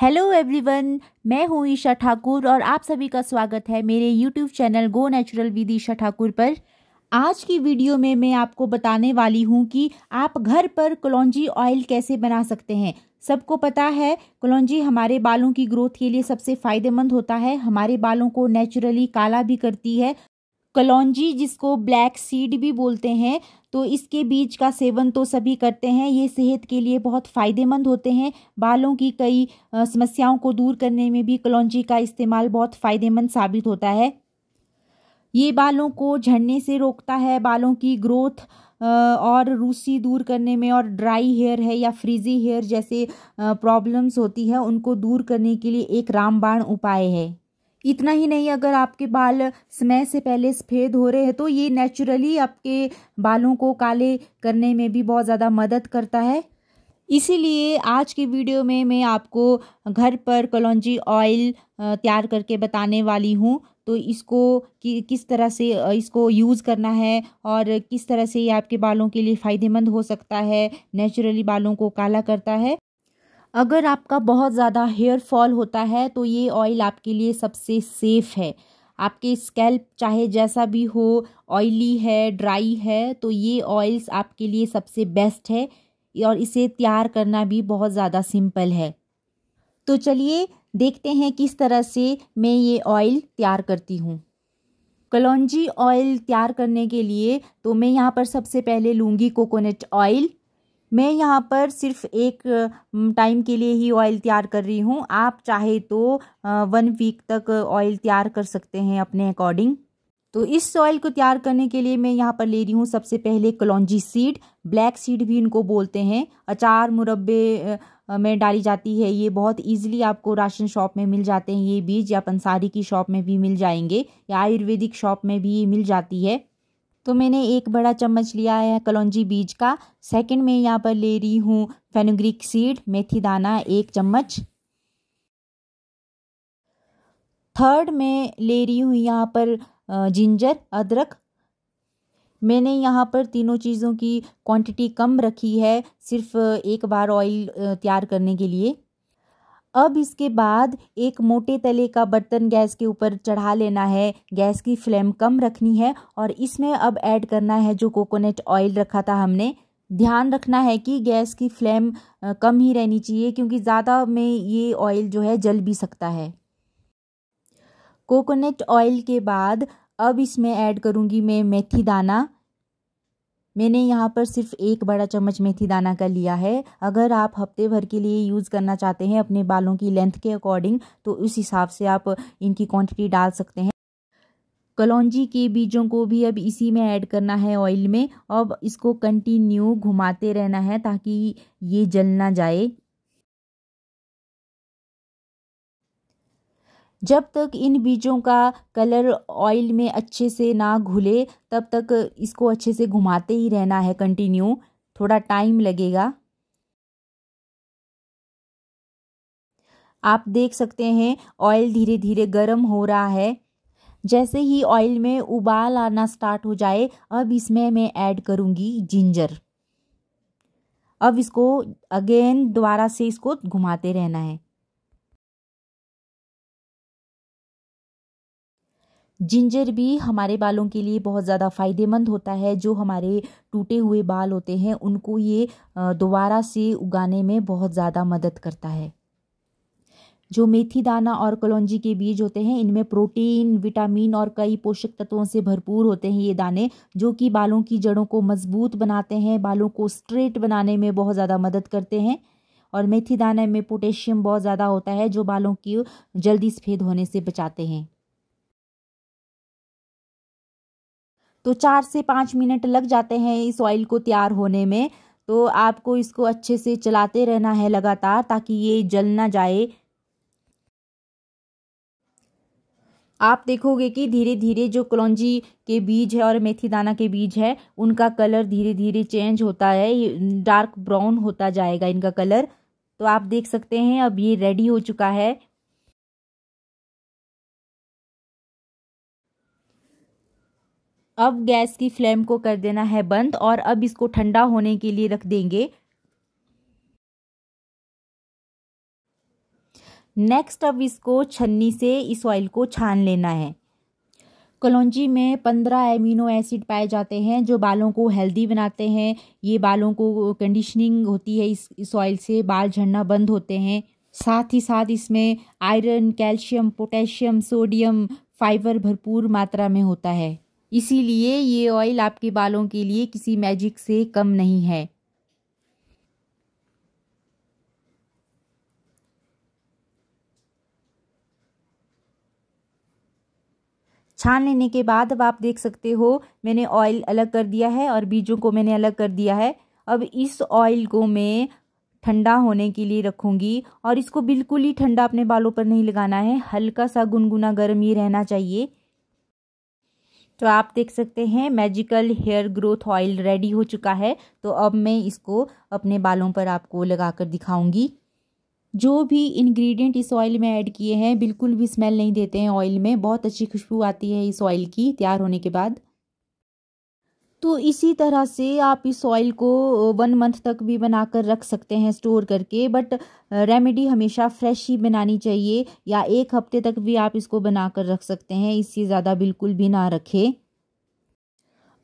hello everyone मैं हूँ ईशा ठाकुर और आप सभी का स्वागत है मेरे YouTube channel go natural with Isha Thakur पर आज की वीडियो में मैं आपको बताने वाली हूँ कि आप घर पर कलौजी ऑयल कैसे बना सकते हैं सबको पता है कलौजी हमारे बालों की ग्रोथ के लिए सबसे फ़ायदेमंद होता है हमारे बालों को नेचुरली काला भी करती है कलौजी जिसको ब्लैक सीड भी बोलते हैं तो इसके बीज का सेवन तो सभी करते हैं ये सेहत के लिए बहुत फ़ायदेमंद होते हैं बालों की कई समस्याओं को दूर करने में भी कलौजी का इस्तेमाल बहुत फ़ायदेमंद साबित होता है ये बालों को झड़ने से रोकता है बालों की ग्रोथ और रूसी दूर करने में और ड्राई हेयर है या फ्रीजी हेयर जैसे प्रॉब्लम्स होती है उनको दूर करने के लिए एक रामबाण उपाय है इतना ही नहीं अगर आपके बाल समय से पहले सफ़ेद हो रहे हैं तो ये नेचुरली आपके बालों को काले करने में भी बहुत ज़्यादा मदद करता है इसीलिए आज की वीडियो में मैं आपको घर पर कलौजी ऑयल तैयार करके बताने वाली हूँ तो इसको कि किस तरह से इसको यूज़ करना है और किस तरह से ये आपके बालों के लिए फ़ायदेमंद हो सकता है नेचुरली बालों को काला करता है अगर आपका बहुत ज़्यादा हेयर फॉल होता है तो ये ऑयल आपके लिए सबसे सेफ़ है आपके स्कैल्प चाहे जैसा भी हो ऑयली है ड्राई है तो ये ऑयल्स आपके लिए सबसे बेस्ट है और इसे तैयार करना भी बहुत ज़्यादा सिंपल है तो चलिए देखते हैं किस तरह से मैं ये ऑयल तैयार करती हूँ कलौजी ऑयल तैयार करने के लिए तो मैं यहाँ पर सबसे पहले लूँगी कोकोनट ऑयल मैं यहाँ पर सिर्फ एक टाइम के लिए ही ऑयल तैयार कर रही हूँ आप चाहे तो वन वीक तक ऑयल तैयार कर सकते हैं अपने अकॉर्डिंग तो इस ऑयल को तैयार करने के लिए मैं यहाँ पर ले रही हूँ सबसे पहले कलौजी सीड ब्लैक सीड भी इनको बोलते हैं अचार मुरब्बे में डाली जाती है ये बहुत इजीली आपको राशन शॉप में मिल जाते हैं ये बीज या पंसारी की शॉप में भी मिल जाएंगे या आयुर्वेदिक शॉप में भी ये मिल जाती है तो मैंने एक बड़ा चम्मच लिया है कलौजी बीज का सेकंड में यहाँ पर ले रही हूँ फेनुग्रिक सीड मेथी दाना एक चम्मच थर्ड में ले रही हूँ यहाँ पर जिंजर अदरक मैंने यहाँ पर तीनों चीज़ों की क्वांटिटी कम रखी है सिर्फ एक बार ऑयल तैयार करने के लिए अब इसके बाद एक मोटे तले का बर्तन गैस के ऊपर चढ़ा लेना है गैस की फ्लेम कम रखनी है और इसमें अब ऐड करना है जो कोकोनट ऑयल रखा था हमने ध्यान रखना है कि गैस की फ्लेम कम ही रहनी चाहिए क्योंकि ज़्यादा में ये ऑयल जो है जल भी सकता है कोकोनट ऑयल के बाद अब इसमें ऐड करूँगी मैं मेथी दाना मैंने यहाँ पर सिर्फ एक बड़ा चम्मच मेथी दाना का लिया है अगर आप हफ्ते भर के लिए यूज़ करना चाहते हैं अपने बालों की लेंथ के अकॉर्डिंग तो उस हिसाब से आप इनकी क्वांटिटी डाल सकते हैं कलौजी के बीजों को भी अब इसी में ऐड करना है ऑयल में अब इसको कंटिन्यू घुमाते रहना है ताकि ये जल ना जाए जब तक इन बीजों का कलर ऑयल में अच्छे से ना घुले तब तक इसको अच्छे से घुमाते ही रहना है कंटिन्यू थोड़ा टाइम लगेगा आप देख सकते हैं ऑयल धीरे धीरे गर्म हो रहा है जैसे ही ऑयल में उबाल आना स्टार्ट हो जाए अब इसमें मैं ऐड करूंगी जिंजर अब इसको अगेन दोबारा से इसको घुमाते रहना है जिंजर भी हमारे बालों के लिए बहुत ज़्यादा फ़ायदेमंद होता है जो हमारे टूटे हुए बाल होते हैं उनको ये दोबारा से उगाने में बहुत ज़्यादा मदद करता है जो मेथी दाना और कलौंजी के बीज होते हैं इनमें प्रोटीन विटामिन और कई पोषक तत्वों से भरपूर होते हैं ये दाने जो कि बालों की जड़ों को मजबूत बनाते हैं बालों को स्ट्रेट बनाने में बहुत ज़्यादा मदद करते हैं और मेथी दाने में पोटेशियम बहुत ज़्यादा होता है जो बालों की जल्दी सफ़ेद होने से बचाते हैं तो चार से पाँच मिनट लग जाते हैं इस ऑयल को तैयार होने में तो आपको इसको अच्छे से चलाते रहना है लगातार ताकि ये जल ना जाए आप देखोगे कि धीरे धीरे जो कलौजी के बीज है और मेथी दाना के बीज है उनका कलर धीरे धीरे चेंज होता है डार्क ब्राउन होता जाएगा इनका कलर तो आप देख सकते हैं अब ये रेडी हो चुका है अब गैस की फ्लेम को कर देना है बंद और अब इसको ठंडा होने के लिए रख देंगे नेक्स्ट अब इसको छन्नी से इस ऑयल को छान लेना है कलौजी में पंद्रह एमिनो एसिड पाए जाते हैं जो बालों को हेल्दी बनाते हैं ये बालों को कंडीशनिंग होती है इस इस ऑयल से बाल झड़ना बंद होते हैं साथ ही साथ इसमें iron calcium potassium sodium fibre भरपूर मात्रा में होता है इसीलिए ये ऑयल आपके बालों के लिए किसी मैजिक से कम नहीं है छान लेने के बाद अब आप देख सकते हो मैंने ऑयल अलग कर दिया है और बीजों को मैंने अलग कर दिया है अब इस ऑयल को मैं ठंडा होने के लिए रखूँगी और इसको बिल्कुल ही ठंडा अपने बालों पर नहीं लगाना है हल्का सा गुनगुना गर्म ही रहना चाहिए तो आप देख सकते हैं magical hair growth oil ready हो चुका है तो अब मैं इसको अपने बालों पर आपको लगा कर दिखाऊँगी जो भी इंग्रेडिएंट इस ऑयल में ऐड किए हैं बिल्कुल भी स्मेल नहीं देते हैं ऑयल में बहुत अच्छी खुशबू आती है इस ऑयल की तैयार होने के बाद तो इसी तरह से आप इस ऑयल को वन मंथ तक भी बनाकर रख सकते हैं स्टोर करके बट रेमेडी हमेशा फ्रेश ही बनानी चाहिए या एक हफ्ते तक भी आप इसको बनाकर रख सकते हैं इससे ज़्यादा बिल्कुल भी ना रखें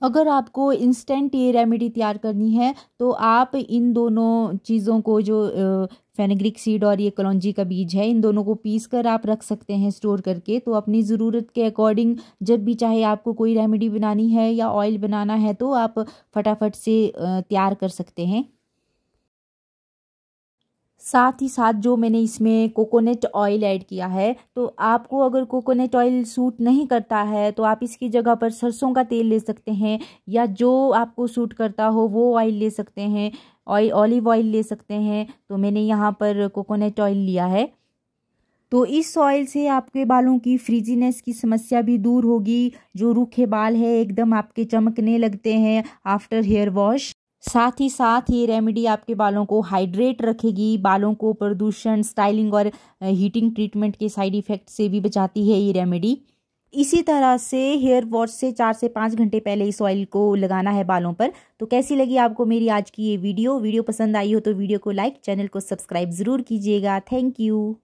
अगर आपको इंस्टेंट ये रेमेडी तैयार करनी है तो आप इन दोनों चीज़ों को जो फेनेग्रिक सीड और ये कलौजी का बीज है इन दोनों को पीस कर आप रख सकते हैं स्टोर करके तो अपनी ज़रूरत के अकॉर्डिंग जब भी चाहे आपको कोई रेमेडी बनानी है या ऑयल बनाना है तो आप फटाफट से तैयार कर सकते हैं साथ ही साथ जो मैंने इसमें कोकोनट ऑयल ऐड किया है तो आपको अगर कोकोनट ऑयल सूट नहीं करता है तो आप इसकी जगह पर सरसों का तेल ले सकते हैं या जो आपको सूट करता हो वो ऑयल ले सकते हैं ऑयल ऑलिव ऑयल ले सकते हैं तो मैंने यहाँ पर कोकोनट ऑयल लिया है तो इस ऑयल से आपके बालों की फ्रिजीनेस की समस्या भी दूर होगी जो रूखे बाल है एकदम आपके चमकने लगते हैं आफ्टर हेयर वॉश साथ ही साथ ये रेमेडी आपके बालों को हाइड्रेट रखेगी बालों को प्रदूषण स्टाइलिंग और हीटिंग ट्रीटमेंट के साइड इफ़ेक्ट से भी बचाती है ये रेमेडी इसी तरह से हेयर वॉश से चार से पाँच घंटे पहले इस ऑयल को लगाना है बालों पर तो कैसी लगी आपको मेरी आज की ये वीडियो वीडियो पसंद आई हो तो वीडियो को लाइक चैनल को सब्सक्राइब ज़रूर कीजिएगा थैंक यू